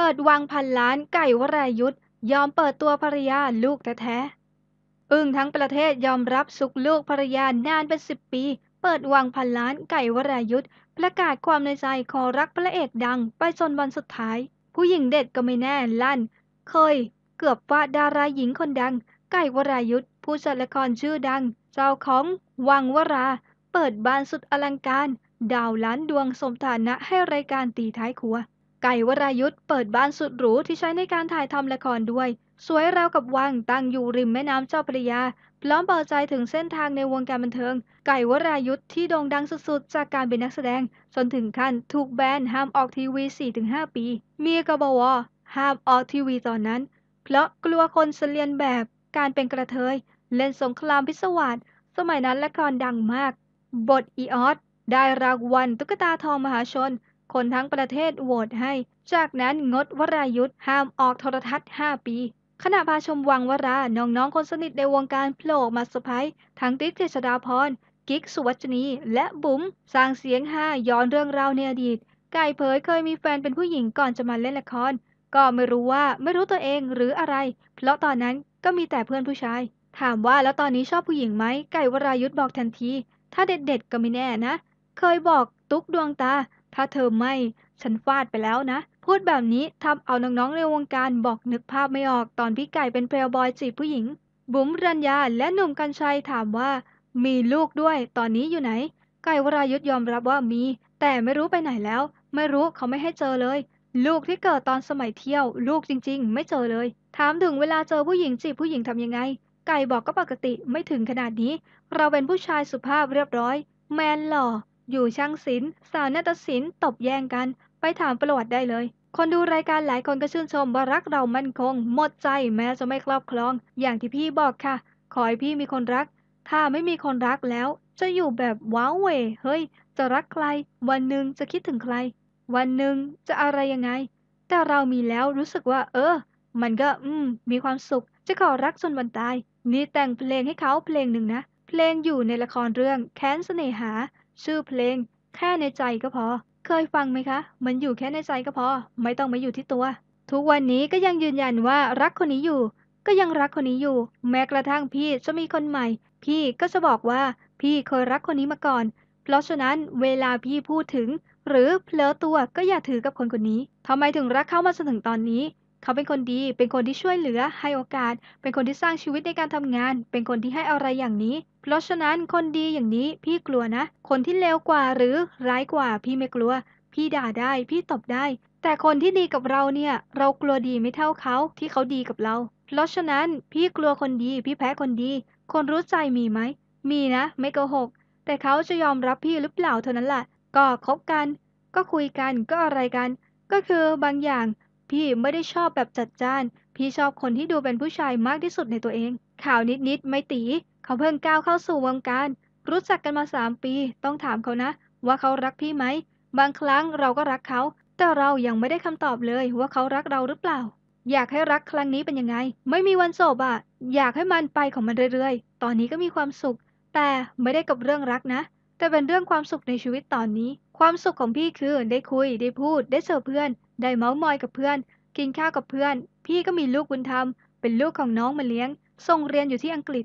เปิดวังพันล้านไก่วรายุทธยอมเปิดตัวภรรยาลูกแท้ๆ อึ้งทั้งประเทศยอมรับสุขลูกภรรยานานเป็นสิบปี เปิดวังพันล้านไก่วรายุทธประกาศความในใจ ขอรักพระเอกดังไปจนวันสุดท้าย ผู้หญิงเด็ดก็ไม่แน่ลั่น เคย เกือบว่าดาราหญิงคนดัง ไก่วรายุทธผู้จัดละครชื่อดัง เจ้าของ วังวรา เปิดบ้านสุดอลังการดาวล้านดวงสมฐานะให้รายการตีท้ายครัวไก่วรายุทธ์เปิดบ้านสุดหรูที่ใช้ในการถ่ายทำละครด้วย สวยราวกับวัง ตั้งอยู่ริมแม่น้ำเจ้าพระยาพร้อมเปิดใจถึงเส้นทางในวงการบันเทิง ไก่วรายุทธ์ที่โด่งดังสุดๆจากการเป็นนักแสดงจนถึงขั้นถูกแบนห้ามออกทีวี 4-5 ปี เมียกบวห้ามออกทีวีตอนนั้นเพราะกลัวคนเสลียนแบบการเป็นกระเทย เล่นสงครามพิศวาสสมัยนั้นละครดังมาก บทอีออสได้รางวัลตุ๊กตาทองมหาชนคนทั้งประเทศโหวตให้ จากนั้นงดวรายุทธ์ห้ามออกโทรทัศน์5ปี ขณะพาชมวังวรา น้องๆคนสนิทในวงการโผล่มาสไพร์ทั้งติ๊กเจชดาพร กิกสุวัชนี และบุ๋มสร้างเสียงห้าย้อนเรื่องราวในอดีต ไก่เผยเคยมีแฟนเป็นผู้หญิงก่อนจะมาเล่นละคร ก็ไม่รู้ว่าไม่รู้ตัวเองหรืออะไร เพราะตอนนั้นก็มีแต่เพื่อนผู้ชาย ถามว่าแล้วตอนนี้ชอบผู้หญิงไหมไก่วรายุทธ์บอกทันที ถ้าเด็ดๆก็ไม่แน่นะ เคยบอกตุ๊กดวงตาถ้าเธอไม่ ฉันฟาดไปแล้วนะ พูดแบบนี้ทำเอาน้องๆในวงการบอกนึกภาพไม่ออก ตอนพี่ไก่เป็นเพลย์บอยจีบผู้หญิง บุ๋มรัญญาและหนุ่มกัญชัยถามว่า มีลูกด้วย ตอนนี้อยู่ไหน ไก่วรายุทธยอมรับว่ามี แต่ไม่รู้ไปไหนแล้ว ไม่รู้เขาไม่ให้เจอเลย ลูกที่เกิดตอนสมัยเที่ยว ลูกจริง ๆ ไม่เจอเลย ถามถึงเวลาเจอผู้หญิงจีบผู้หญิงทำยังไง ไก่บอกก็ปกติไม่ถึงขนาดนี้เราเป็นผู้ชายสุภาพเรียบร้อย แมนหล่ออยู่ช่างศิลป์สาวนาฏศิลป์ตบแย่งกัน ไปถามประวัติได้เลย คนดูรายการหลายคนก็ชื่นชม ว่ารักเรามั่นคง หมดใจแม้จะไม่ครอบครอง อย่างที่พี่บอกค่ะ ขอให้พี่มีคนรัก ถ้าไม่มีคนรักแล้ว จะอยู่แบบว้าวเวเฮ้ย จะรักใคร วันหนึ่งจะคิดถึงใคร วันหนึ่งจะอะไรยังไง แต่เรามีแล้วรู้สึกว่า เออ มันก็ อืมมีความสุขจะขอรักจนวันตาย นี่แต่งเพลงให้เขาเพลงหนึ่งนะเพลงอยู่ในละครเรื่องแค้นเสน่หาชื่อเพลง แค่ในใจก็พอ เคยฟังไหมคะ มันอยู่แค่ในใจก็พอ ไม่ต้องมาอยู่ที่ตัว ทุกวันนี้ก็ยังยืนยันว่ารักคนนี้อยู่ ก็ยังรักคนนี้อยู่ แม้กระทั่งพี่จะมีคนใหม่ พี่ก็จะบอกว่า พี่เคยรักคนนี้มาก่อน เพราะฉะนั้น เวลาพี่พูดถึง หรือเพลอตัวก็อย่าถือกับคนคนนี้ทำไมถึงรักเขามาจนถึงตอนนี้เขาเป็นคนดี เป็นคนที่ช่วยเหลือให้โอกาส เป็นคนที่สร้างชีวิตในการทำงาน เป็นคนที่ให้อะไรอย่างนี้ เพราะฉะนั้นคนดีอย่างนี้พี่กลัวนะ คนที่เลวกว่าหรือร้ายกว่า พี่ไม่กลัว พี่ด่าได้ พี่ตบได้ แต่คนที่ดีกับเราเนี่ยเรากลัวดีไม่เท่าเขาที่เขาดีกับเรา เพราะฉะนั้น พี่กลัวคนดี พี่แพ้คนดี คนรู้ใจมีไหม มีนะ ไม่โกหก แต่เขาจะยอมรับพี่หรือเปล่าเท่านั้นแหละ ก็คบกัน ก็คุยกัน ก็อะไรกัน ก็คือบางอย่างพี่ไม่ได้ชอบแบบจัดจ้าน พี่ชอบคนที่ดูเป็นผู้ชายมากที่สุดในตัวเอง ข่าวนิดๆ ไม่ตี เขาเพิ่งก้าวเข้าสู่วงการ รู้จักกันมาสามปี ต้องถามเขานะ ว่าเขารักพี่ไหม บางครั้งเราก็รักเขา แต่เรายังไม่ได้คำตอบเลย ว่าเขารักเราหรือเปล่า อยากให้รักครั้งนี้เป็นยังไง ไม่มีวันจบอะ่ะ อยากให้มันไปของมันเรื่อยๆ ตอนนี้ก็มีความสุข แต่ไม่ได้กับเรื่องรักนะ แต่เป็นเรื่องความสุขในชีวิตตอนนี้ ความสุขของพี่คือได้คุยได้พูด ได้เจอเพื่อนได้เมาส์มอยกับเพื่อน กินข้าวกับเพื่อน พี่ก็มีลูกบุญธรรม เป็นลูกของน้องมาเลี้ยง ส่งเรียนอยู่ที่อังกฤษ